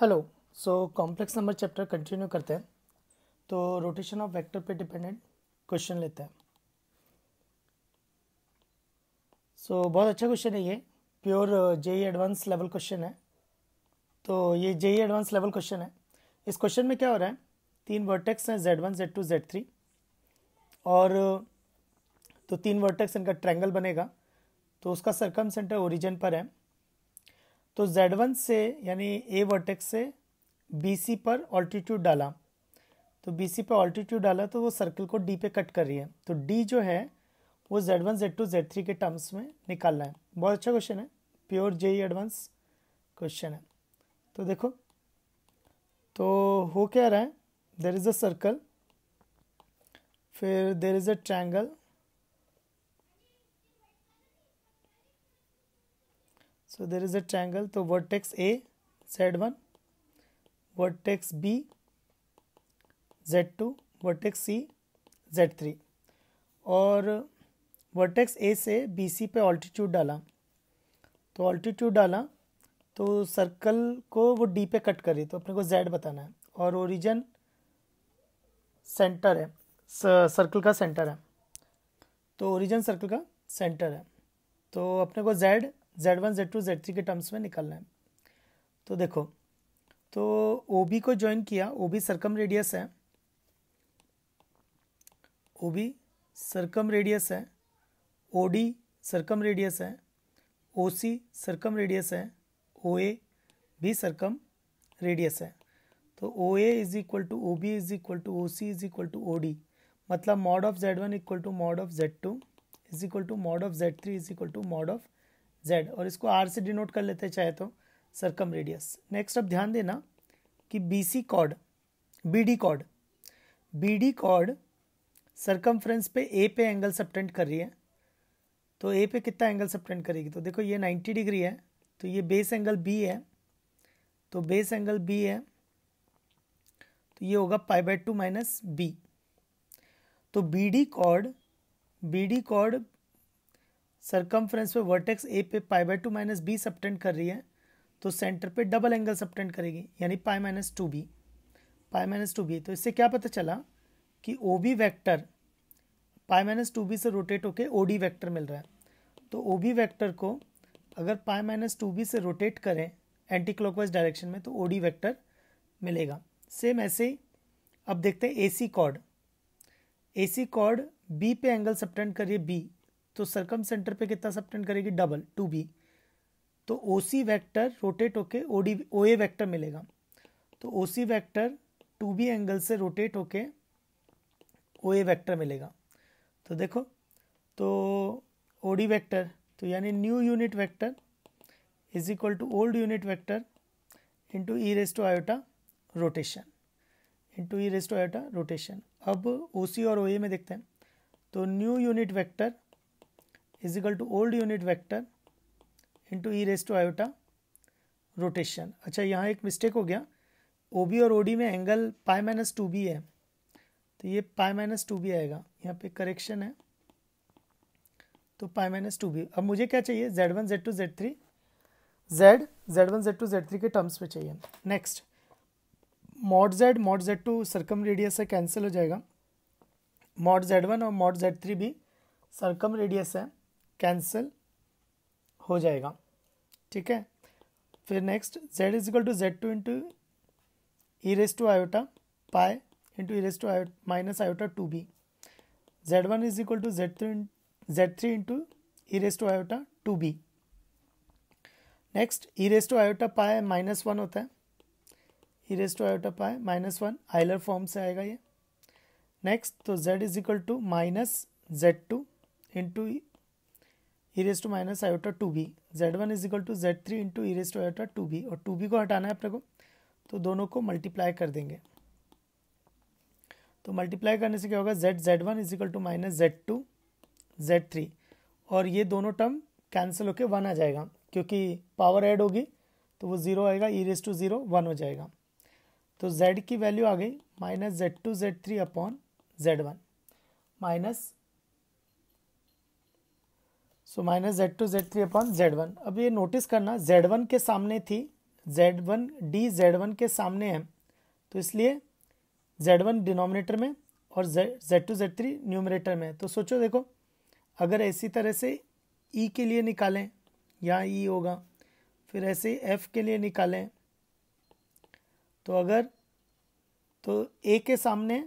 hello so complex number chapter continue करते हैं तो रोटेशन ऑफ वेक्टर पे डिपेंडेंट क्वेश्चन लेते हैं सो so, बहुत अच्छा क्वेश्चन है ये pure JEE advanced level question है तो ये जेई एडवांस लेवल क्वेश्चन है इस क्वेश्चन में क्या हो रहा है तीन वर्टेक्स हैं Z one Z two Z three और uh, तो तीन वर्टेक्स इनका ट्रैंगल बनेगा तो उसका सरकम सेंटर ओरिजिन पर है तो Z1 से यानी ए वर्टेक्स से BC पर ऑल्टीट्यूड डाला तो BC पर ऑल्टीट्यूड डाला तो वो सर्कल को D पे कट कर रही है तो D जो है वो Z1, Z2, Z3 के टर्म्स में निकालना है बहुत अच्छा क्वेश्चन है प्योर जेई एडवांस क्वेश्चन है तो देखो तो हो क्या रहा है देर इज़ अ सर्कल फिर there is a triangle so there is a triangle so vertex a Z vertex b z2 vertex c z3 और वर्टेक्स ए से बी सी पे ऑल्टीट्यूड डाला तो ऑल्टीट्यूड डाला तो सर्कल को वो डी पे कट करी तो अपने को जेड बताना है और ओरिजिन सेंटर है सर्कल का सेंटर है तो ओरिजिन सर्कल का सेंटर है तो अपने को Z Z one Z two Z three के टर्म्स में निकलना है तो देखो तो ओ बी को ज्वाइन किया ओ बी सरकम रेडियस है ओ बी सरकम रेडियस है ओ डी सरकम रेडियस है ओ सी सरकम रेडियस है ओ ए भी सरकम रेडियस है तो O A is equal to O B is equal to O C is equal to O D मतलब mod of Z one equal to mod of Z two is equal to mod of Z three is equal to mod of Z और इसको are से denote कर लेते चाहे तो सरकम radius next अब ध्यान देना कि B C code B D code B D code सरकम पे ए पे एंगल सप्टेंट कर रही है तो ए पे कितना एंगल सप्टेंट करेगी तो देखो ये नाइन्टी डिग्री है तो ये बेस एंगल बी है तो बेस एंगल बी है तो ये होगा pi by two minus B तो B D code B D code circumference पे वर्टेक्स ए पे pi by two minus B subtend कर रही है तो सेंटर पे डबल एंगल सबटेंड करेगी यानी pi minus two B pi minus two B तो इससे क्या पता चला कि O B vector pi minus two B से रोटेट होके ओ डी वैक्टर मिल रहा है तो ओ बी वैक्टर को अगर पाई माइनस टू बी से रोटेट करें एंटी क्लॉकवाइज डायरेक्शन में तो ओ डी वैक्टर मिलेगा सेम ऐसे ही अब देखते हैं A C chord A C chord B पे एंगल सबटेंड करिए बी तो सरकम सेंटर पे कितना सबटेंड करेगी डबल टू बी तो ओ सी वैक्टर रोटेट होके ओ डी ओ ए वैक्टर मिलेगा तो O C vector two B angle से रोटेट होके ओ ए वैक्टर मिलेगा तो देखो तो ओ डी वैक्टर तो यानी new unit vector is equal to old unit vector into e raise to iota rotation into e raise to iota rotation अब O सी और ओ ए में देखते हैं तो new unit vector is equal to old unit vector into e raise to iota rotation अच्छा यहाँ एक mistake हो गया ओ बी और ओ डी में angle pi minus two B है तो ये पाई माइनस टू बी आएगा यहाँ पे करेक्शन है तो पाई माइनस टू बी अब मुझे क्या चाहिए Z one Z two Z three Z Z one Z two Z three के टर्म्स में चाहिए next mod Z mod Z two circumradius से कैंसिल हो जाएगा मॉड जेड वन और मॉड जेड थ्री भी सरकम रेडियस है cancel हो जाएगा ठीक है फिर next z is equal to Z two into e raise to iota pi into e raise to io minus iota two B Z one is equal to Z three Z three into e raise to iota two B next e raise to iota pi minus one होता है e raise to iota pi minus one Euler form से आएगा ये next तो z is equal to minus Z two into e raise to minus iota two B Z one is equal to Z three into e raise to iota two B और two B को हटाना है अपने को तो दोनों को multiply कर देंगे तो मल्टीप्लाई करने से क्या होगा Z Z one is equal to minus Z two Z three और ये दोनों टर्म कैंसिल होकर वन आ जाएगा क्योंकि पावर ऐड होगी तो वो ज़ीरो आएगा e raise to zero one हो जाएगा तो जेड की वैल्यू आ गई minus Z two Z three upon Z one minus so minus Z two Z three upon Z one अब ये नोटिस करना जेड वन के सामने थी Z one D Z one के सामने है तो इसलिए जेड वन डिनोमिनेटर में और Z Z two Z three numerator में तो सोचो देखो अगर ऐसी तरह से ई e के लिए निकालें या ई e होगा फिर ऐसे एफ के लिए निकालें तो अगर तो ए के सामने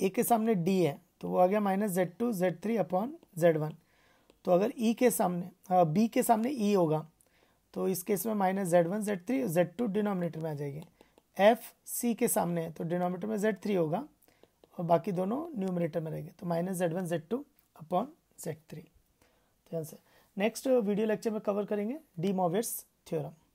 ए के सामने डी है तो वो आ गया minus Z two Z three upon Z one तो अगर ई e के सामने बी हाँ, के सामने ई e होगा तो इस केस में minus Z one Z three Z two denominator में आ जाएगी एफ सी के सामने है तो डिनोमिनेटर में जेड थ्री होगा और बाकी दोनों न्यूमिनेटर में रहेंगे तो minus Z one Z two upon Z three तो आंसर नेक्स्ट वीडियो लेक्चर में कवर करेंगे डी मोवियर्स थ्योरम